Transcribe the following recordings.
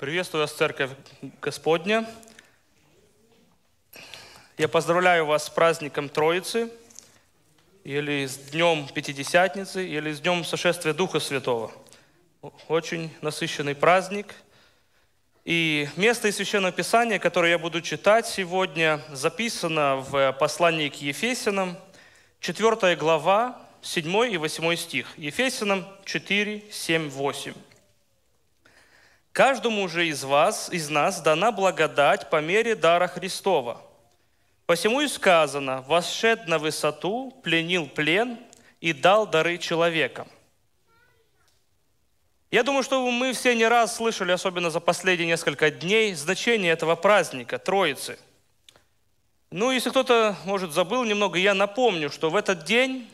Приветствую вас, Церковь Господня. Я поздравляю вас с праздником Троицы, или с Днем Пятидесятницы, или с Днем Сошествия Духа Святого. Очень насыщенный праздник. И место из Священного Писания, которое я буду читать сегодня, записано в послании к Ефесянам, 4 глава, 7 и 8 стих. Ефесянам 4, 7, 8. Каждому же из вас, из нас дана благодать по мере дара Христова. Посему и сказано, восшед на высоту, пленил плен и дал дары человекам. Я думаю, что мы все не раз слышали, особенно за последние несколько дней, значение этого праздника, Троицы. Ну, если кто-то, может, забыл немного, я напомню, что в этот день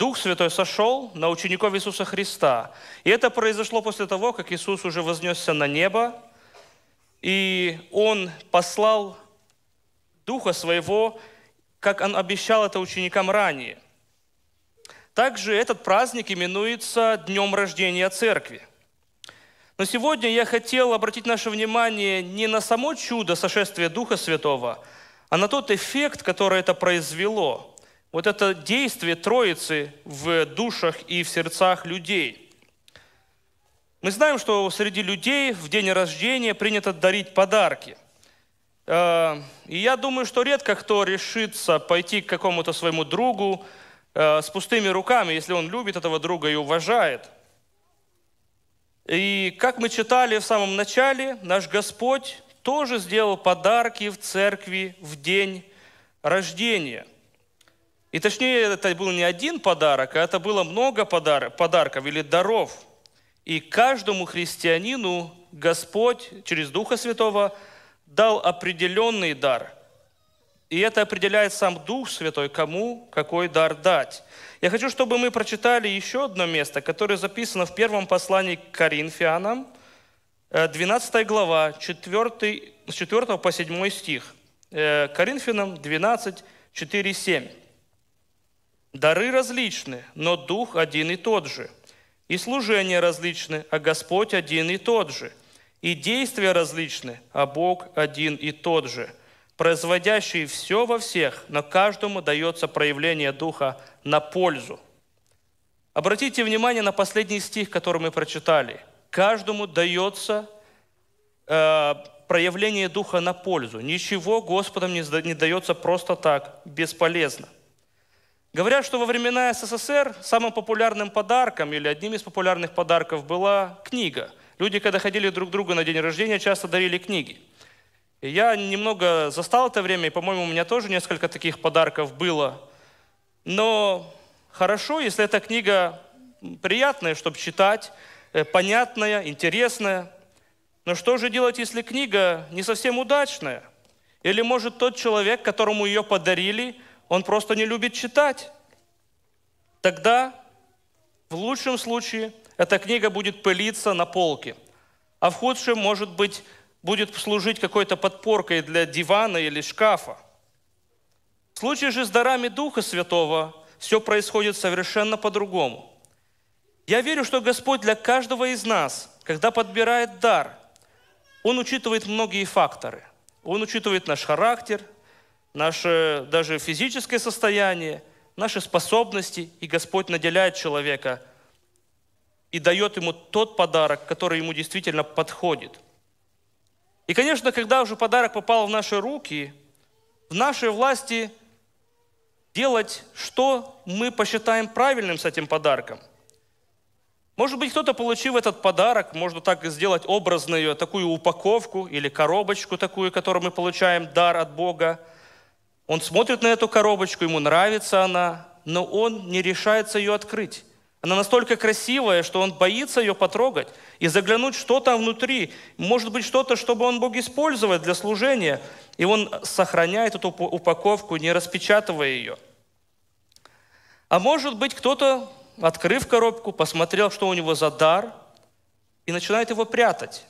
Дух Святой сошел на учеников Иисуса Христа. И это произошло после того, как Иисус уже вознесся на небо, и Он послал Духа Своего, как Он обещал это ученикам ранее. Также этот праздник именуется Днем Рождения Церкви. Но сегодня я хотел обратить наше внимание не на само чудо сошествия Духа Святого, а на тот эффект, который это произвело – вот это действие Троицы в душах и в сердцах людей. Мы знаем, что среди людей в день рождения принято дарить подарки. Э, и я думаю, что редко кто решится пойти к какому-то своему другу э, с пустыми руками, если он любит этого друга и уважает. И как мы читали в самом начале, наш Господь тоже сделал подарки в церкви в день рождения. И точнее, это был не один подарок, а это было много подар- подарков или даров. И каждому христианину Господь через Духа Святого дал определенный дар. И это определяет сам Дух Святой, кому какой дар дать. Я хочу, чтобы мы прочитали еще одно место, которое записано в первом послании к Коринфянам, 12 э, глава, 4, с 4 по 7 стих. Э, Коринфянам 12, 4, 7. Дары различны, но Дух один и тот же. И служения различны, а Господь один и тот же. И действия различны, а Бог один и тот же. Производящий все во всех, но каждому дается проявление Духа на пользу. Обратите внимание на последний стих, который мы прочитали. Каждому дается э, проявление Духа на пользу. Ничего Господом не, не дается просто так, бесполезно. Говорят, что во времена СССР самым популярным подарком или одним из популярных подарков была книга. Люди, когда ходили друг к другу на день рождения, часто дарили книги. И я немного застал это время, и, по-моему, у меня тоже несколько таких подарков было. Но хорошо, если эта книга приятная, чтобы читать, э, понятная, интересная. Но что же делать, если книга не совсем удачная? Или, может, тот человек, которому ее подарили – он просто не любит читать. Тогда, в лучшем случае, эта книга будет пылиться на полке. А в худшем, может быть, будет служить какой-то подпоркой для дивана или шкафа. В случае же с дарами Духа Святого все происходит совершенно по-другому. Я верю, что Господь для каждого из нас, когда подбирает дар, Он учитывает многие факторы. Он учитывает наш характер – наше даже физическое состояние, наши способности, и Господь наделяет человека и дает ему тот подарок, который ему действительно подходит. И, конечно, когда уже подарок попал в наши руки, в нашей власти делать, что мы посчитаем правильным с этим подарком. Может быть, кто-то, получив этот подарок, можно так сделать образную такую упаковку или коробочку такую, которую мы получаем дар от Бога – он смотрит на эту коробочку, ему нравится она, но он не решается ее открыть. Она настолько красивая, что он боится ее потрогать и заглянуть, что там внутри. Может быть, что-то, чтобы он мог использовать для служения. И он сохраняет эту упаковку, не распечатывая ее. А может быть, кто-то, открыв коробку, посмотрел, что у него за дар, и начинает его прятать.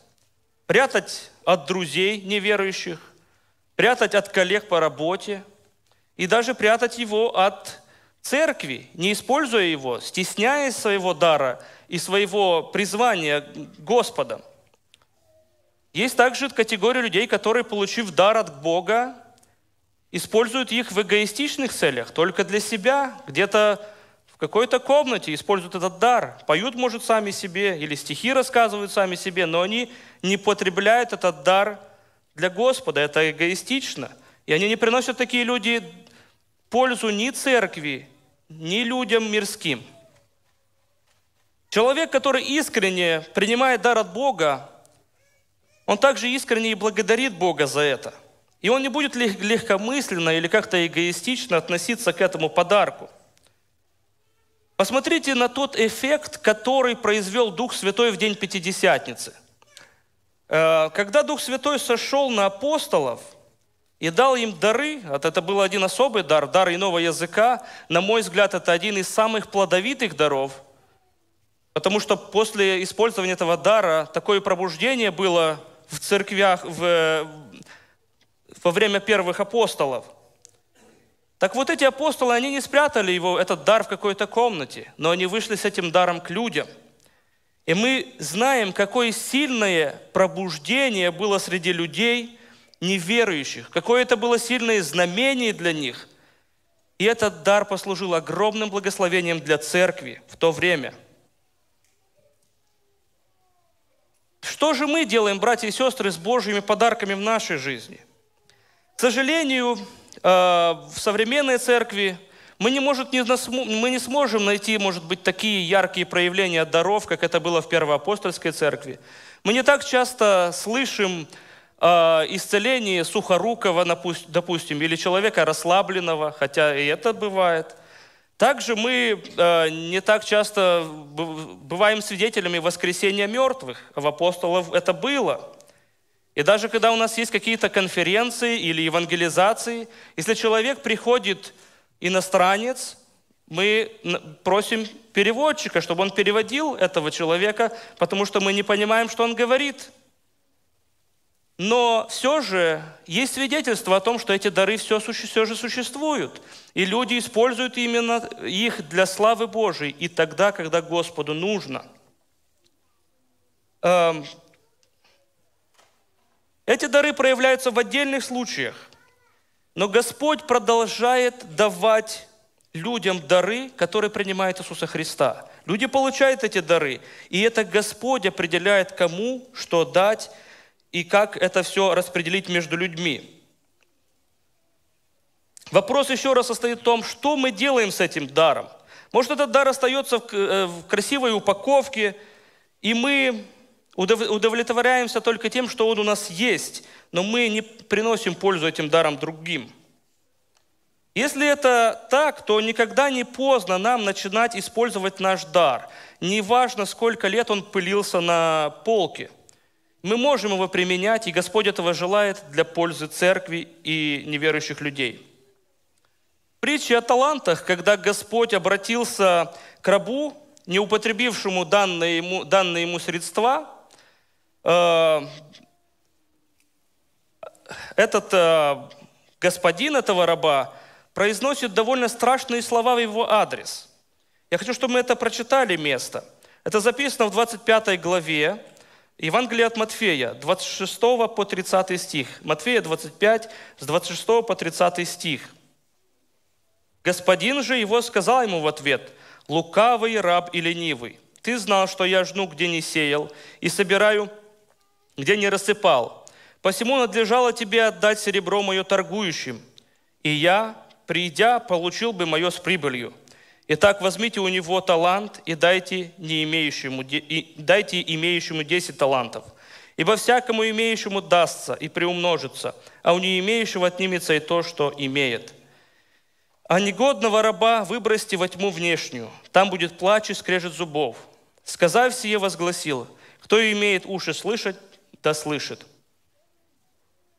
Прятать от друзей неверующих, прятать от коллег по работе, и даже прятать его от церкви, не используя его, стесняясь своего дара и своего призвания Господа. Есть также категория людей, которые, получив дар от Бога, используют их в эгоистичных целях, только для себя, где-то в какой-то комнате используют этот дар. Поют, может, сами себе, или стихи рассказывают сами себе, но они не потребляют этот дар для Господа. Это эгоистично. И они не приносят такие люди пользу ни церкви, ни людям мирским. Человек, который искренне принимает дар от Бога, он также искренне и благодарит Бога за это. И он не будет легкомысленно или как-то эгоистично относиться к этому подарку. Посмотрите на тот эффект, который произвел Дух Святой в день Пятидесятницы. Э, когда Дух Святой сошел на апостолов – и дал им дары. Вот это был один особый дар, дар иного языка. На мой взгляд, это один из самых плодовитых даров, потому что после использования этого дара такое пробуждение было в церквях в, во время первых апостолов. Так вот эти апостолы, они не спрятали его, этот дар в какой-то комнате, но они вышли с этим даром к людям – и мы знаем, какое сильное пробуждение было среди людей неверующих. Какое это было сильное знамение для них. И этот дар послужил огромным благословением для церкви в то время. Что же мы делаем, братья и сестры, с Божьими подарками в нашей жизни? К сожалению, э, в современной церкви мы не, может, мы не сможем найти, может быть, такие яркие проявления даров, как это было в Первоапостольской церкви. Мы не так часто слышим Э, исцеление сухорукого, допустим, или человека расслабленного, хотя и это бывает. Также мы э, не так часто бываем свидетелями воскресения мертвых. В апостолов это было. И даже когда у нас есть какие-то конференции или евангелизации, если человек приходит иностранец, мы просим переводчика, чтобы он переводил этого человека, потому что мы не понимаем, что он говорит – но все же есть свидетельство о том, что эти дары все, все же существуют. И люди используют именно их для славы Божией и тогда, когда Господу нужно. Эм, эти дары проявляются в отдельных случаях. Но Господь продолжает давать людям дары, которые принимает Иисуса Христа. Люди получают эти дары, и это Господь определяет, кому что дать и как это все распределить между людьми. Вопрос еще раз состоит в том, что мы делаем с этим даром. Может, этот дар остается э, в красивой упаковке, и мы удовлетворяемся только тем, что он у нас есть, но мы не приносим пользу этим даром другим. Если это так, то никогда не поздно нам начинать использовать наш дар. Неважно, сколько лет он пылился на полке – мы можем его применять, и Господь этого желает для пользы церкви и неверующих людей. Притча о талантах, когда Господь обратился к рабу, не употребившему данные ему, данные ему средства, э, этот э, господин этого раба произносит довольно страшные слова в его адрес. Я хочу, чтобы мы это прочитали место. Это записано в 25 главе, Евангелие от Матфея, 26 по 30 стих. Матфея 25, с 26 по 30 стих. «Господин же его сказал ему в ответ, «Лукавый раб и ленивый, ты знал, что я жну, где не сеял, и собираю, где не рассыпал. Посему надлежало тебе отдать серебро мое торгующим, и я, придя, получил бы мое с прибылью. Итак, возьмите у него талант и дайте, не имеющему, и дайте имеющему 10 талантов. Ибо всякому имеющему дастся и приумножится, а у не имеющего отнимется и то, что имеет. А негодного раба выбросьте во тьму внешнюю, там будет плач и скрежет зубов. Сказав сие, возгласил, кто имеет уши слышать, да слышит.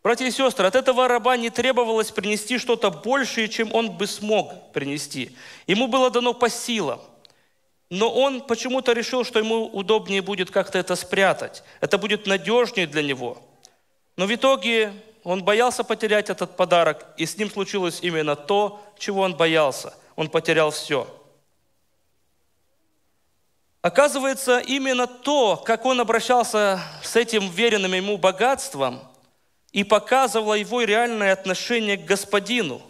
Братья и сестры, от этого раба не требовалось принести что-то большее, чем он бы смог принести. Ему было дано по силам. Но он почему-то решил, что ему удобнее будет как-то это спрятать. Это будет надежнее для него. Но в итоге он боялся потерять этот подарок, и с ним случилось именно то, чего он боялся. Он потерял все. Оказывается, именно то, как он обращался с этим веренным ему богатством – и показывала его реальное отношение к господину.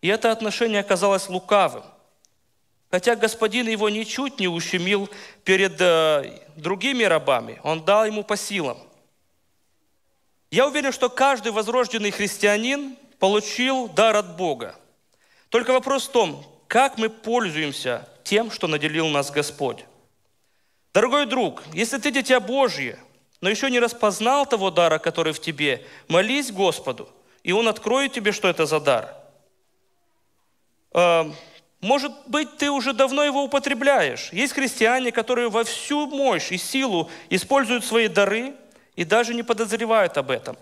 И это отношение оказалось лукавым. Хотя господин его ничуть не ущемил перед э, другими рабами, он дал ему по силам. Я уверен, что каждый возрожденный христианин получил дар от Бога. Только вопрос в том, как мы пользуемся тем, что наделил нас Господь. Дорогой друг, если ты дитя Божье – но еще не распознал того дара, который в тебе, молись Господу, и Он откроет тебе, что это за дар. Эм, может быть, ты уже давно его употребляешь. Есть христиане, которые во всю мощь и силу используют свои дары и даже не подозревают об этом.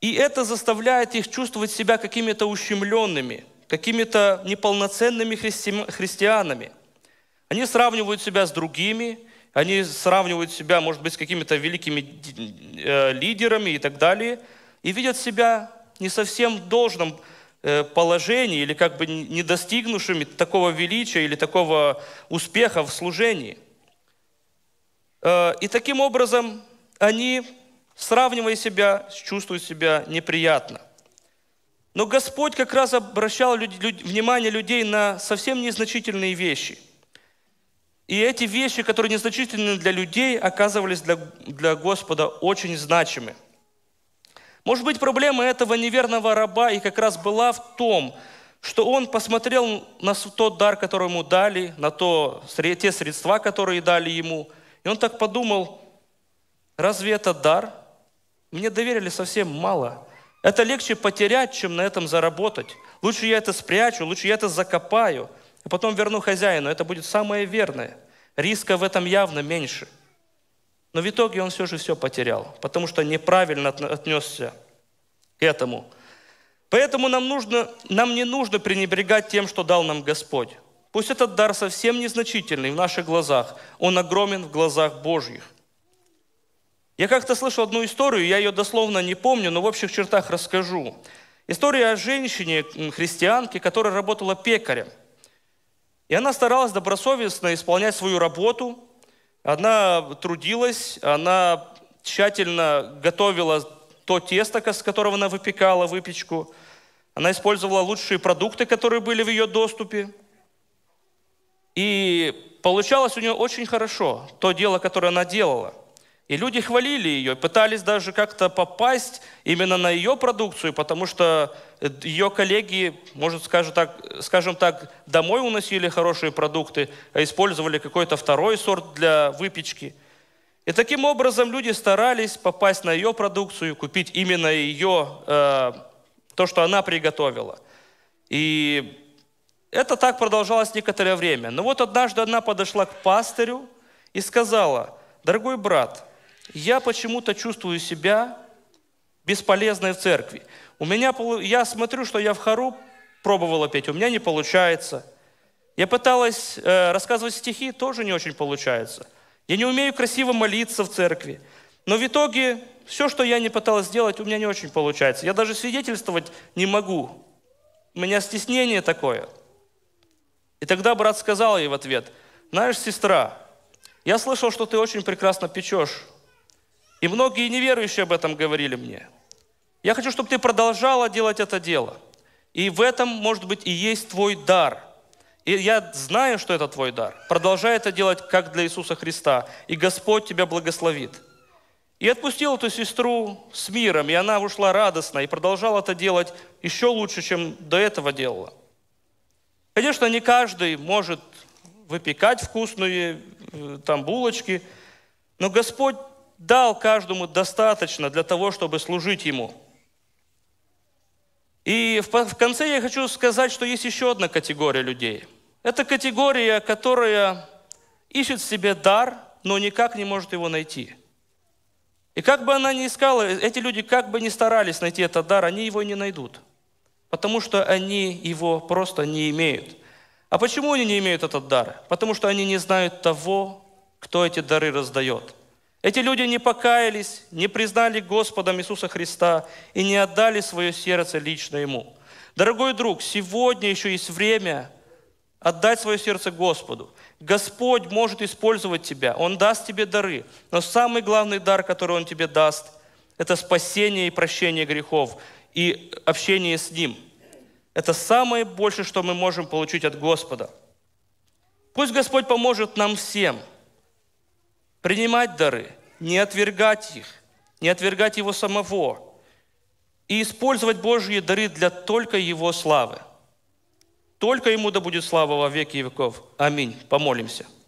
И это заставляет их чувствовать себя какими-то ущемленными, какими-то неполноценными христи... христианами. Они сравнивают себя с другими – они сравнивают себя, может быть, с какими-то великими э, лидерами и так далее, и видят себя не совсем в должном э, положении или как бы не достигнувшими такого величия или такого успеха в служении. Э, и таким образом они, сравнивая себя, чувствуют себя неприятно. Но Господь как раз обращал внимание людей на совсем незначительные вещи – и эти вещи, которые незначительны для людей, оказывались для, для Господа очень значимы. Может быть, проблема этого неверного раба и как раз была в том, что он посмотрел на тот дар, который ему дали, на то, те средства, которые дали ему, и он так подумал, разве это дар? Мне доверили совсем мало. Это легче потерять, чем на этом заработать. Лучше я это спрячу, лучше я это закопаю – а потом верну хозяину. Это будет самое верное. Риска в этом явно меньше. Но в итоге он все же все потерял, потому что неправильно отнесся к этому. Поэтому нам, нужно, нам не нужно пренебрегать тем, что дал нам Господь. Пусть этот дар совсем незначительный в наших глазах, он огромен в глазах Божьих. Я как-то слышал одну историю, я ее дословно не помню, но в общих чертах расскажу. История о женщине, христианке, которая работала пекарем – и она старалась добросовестно исполнять свою работу. Она трудилась, она тщательно готовила то тесто, с которого она выпекала выпечку. Она использовала лучшие продукты, которые были в ее доступе. И получалось у нее очень хорошо то дело, которое она делала. И люди хвалили ее, пытались даже как-то попасть именно на ее продукцию, потому что э, ее коллеги, может, скажем так, скажем так домой уносили хорошие продукты, а использовали какой-то второй сорт для выпечки. И таким образом люди старались попасть на ее продукцию, купить именно ее, э, то, что она приготовила. И это так продолжалось некоторое время. Но вот однажды она подошла к пастырю и сказала, «Дорогой брат, я почему-то чувствую себя бесполезной в церкви. У меня, я смотрю, что я в хору пробовала петь, у меня не получается. Я пыталась э, рассказывать стихи, тоже не очень получается. Я не умею красиво молиться в церкви. Но в итоге все, что я не пыталась сделать, у меня не очень получается. Я даже свидетельствовать не могу. У меня стеснение такое. И тогда брат сказал ей в ответ, знаешь, сестра, я слышал, что ты очень прекрасно печешь. И многие неверующие об этом говорили мне. Я хочу, чтобы ты продолжала делать это дело. И в этом, может быть, и есть твой дар. И я знаю, что это твой дар. Продолжай это делать, как для Иисуса Христа. И Господь тебя благословит. И отпустил эту сестру с миром, и она ушла радостно, и продолжала это делать еще лучше, чем до этого делала. Конечно, не каждый может выпекать вкусные э, там булочки, но Господь дал каждому достаточно для того, чтобы служить Ему. И в конце я хочу сказать, что есть еще одна категория людей. Это категория, которая ищет в себе дар, но никак не может его найти. И как бы она ни искала, эти люди как бы ни старались найти этот дар, они его не найдут. Потому что они его просто не имеют. А почему они не имеют этот дар? Потому что они не знают того, кто эти дары раздает – эти люди не покаялись, не признали Господом Иисуса Христа и не отдали свое сердце лично Ему. Дорогой друг, сегодня еще есть время отдать свое сердце Господу. Господь может использовать тебя, Он даст тебе дары, но самый главный дар, который Он тебе даст, это спасение и прощение грехов и общение с Ним. Это самое большее, что мы можем получить от Господа. Пусть Господь поможет нам всем – принимать дары, не отвергать их, не отвергать Его самого и использовать Божьи дары для только Его славы. Только Ему да будет слава во веки веков. Аминь. Помолимся.